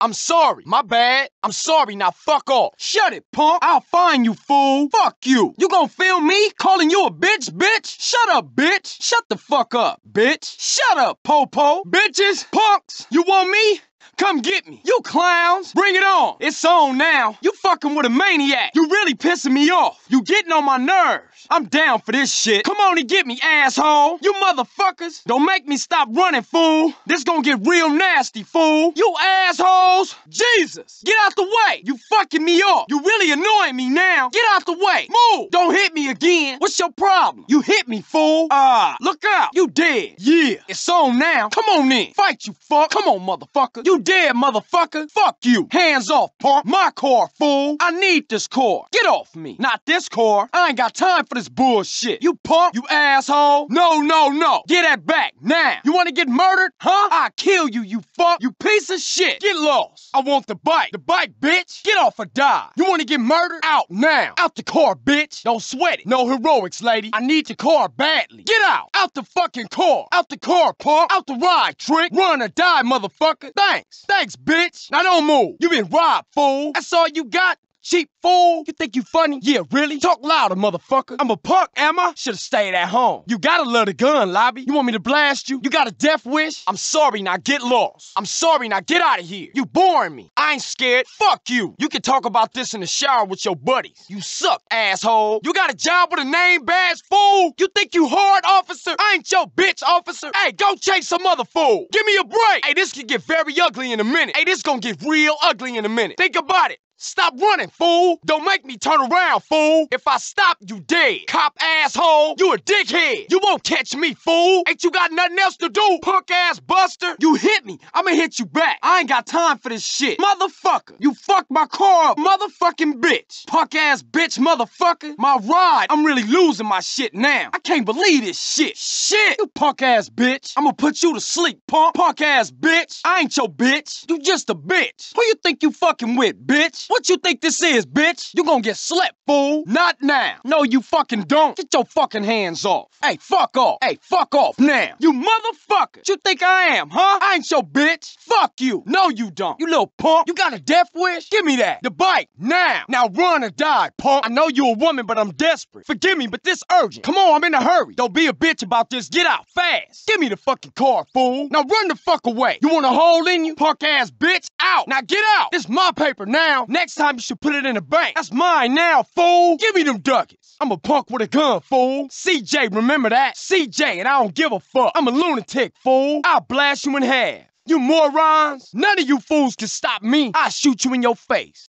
I'm sorry. My bad. I'm sorry. Now fuck off. Shut it, punk. I'll find you, fool. Fuck you. You gonna film me calling you a bitch, bitch? Shut up, bitch. Shut the fuck up, bitch. Shut up, popo. Bitches, punks. You want me? Come get me. You clowns, bring it on. It's on now. You fucking with a maniac. You really pissing me off. You getting on my nerves. I'm down for this shit. Come on and get me, asshole. You motherfuckers. Don't make me stop running, fool. This gonna get real nasty, fool. You assholes. Jesus. Get out the way. You fucking me off. You really annoying me now. Get out the way. Move. Don't hit me again. What's your problem? You hit me, fool. Ah, uh, look out. You dead. Yeah. It's on now. Come on in. Fight, you fuck. Come on, motherfucker. You dead, motherfucker. Fuck you. Hands off, punk. My car, fool. I need this car. Get off me. Not this car. I ain't got time for this bullshit. You punk, you asshole. No, no, no. Get that back now. You wanna get murdered? Huh? I kill you, you fuck. You piece of shit. Get lost. I want the bike. The bike, bitch. Get off or die. You wanna get murdered? Out now. Out the car, bitch. Don't sweat it. No heroics, lady. I need your car badly. Get out. Out the fucking car. Out the car, punk. Out the ride, trick. Run or die, motherfucker. Thanks. Thanks, bitch. Now don't move. You been robbed, fool. That's all you got? Cheap fool! You think you funny? Yeah, really? Talk louder, motherfucker. I'm a punk, am I? Should've stayed at home. You gotta love the gun, Lobby. You want me to blast you? You got a death wish? I'm sorry, now get lost. I'm sorry, now get out of here. You boring me. I ain't scared. Fuck you. You can talk about this in the shower with your buddies. You suck, asshole. You got a job with a name badge, fool? You think you hard, officer? I ain't your bitch, officer. Hey, go chase some other fool. Give me a break. Hey, this could get very ugly in a minute. Hey, this gonna get real ugly in a minute. Think about it. Stop running, fool! Don't make me turn around, fool! If I stop, you dead! Cop asshole! You a dickhead! You won't catch me, fool! Ain't you got nothing else to do, punk ass buster? You hit me, I'ma hit you back! I ain't got time for this shit! Motherfucker! You fucked my car up, motherfucking bitch! Punk ass bitch, motherfucker! My ride, I'm really losing my shit now! I can't believe this shit! Shit! You punk ass bitch! I'ma put you to sleep, punk! Punk ass bitch! I ain't your bitch! You just a bitch! Who you think you fucking with, bitch? What you think this is, bitch? You gonna get slept, fool. Not now. No, you fucking don't. Get your fucking hands off. Hey, fuck off. Hey, fuck off now. You motherfucker. You think I am, huh? I ain't your bitch. Fuck you. No, you don't. You little punk. You got a death wish? Give me that. The bike. Now. Now run or die, punk. I know you are a woman, but I'm desperate. Forgive me, but this urgent. Come on, I'm in a hurry. Don't be a bitch about this. Get out fast. Give me the fucking car, fool. Now run the fuck away. You want a hole in you? Punk ass bitch. Out. Now get out. This my paper now. Next time you should put it in the bank. That's mine now, fool. Give me them ducats. I'm a punk with a gun, fool. CJ, remember that? CJ, and I don't give a fuck. I'm a lunatic, fool. I'll blast you in half. You morons! None of you fools can stop me! I'll shoot you in your face!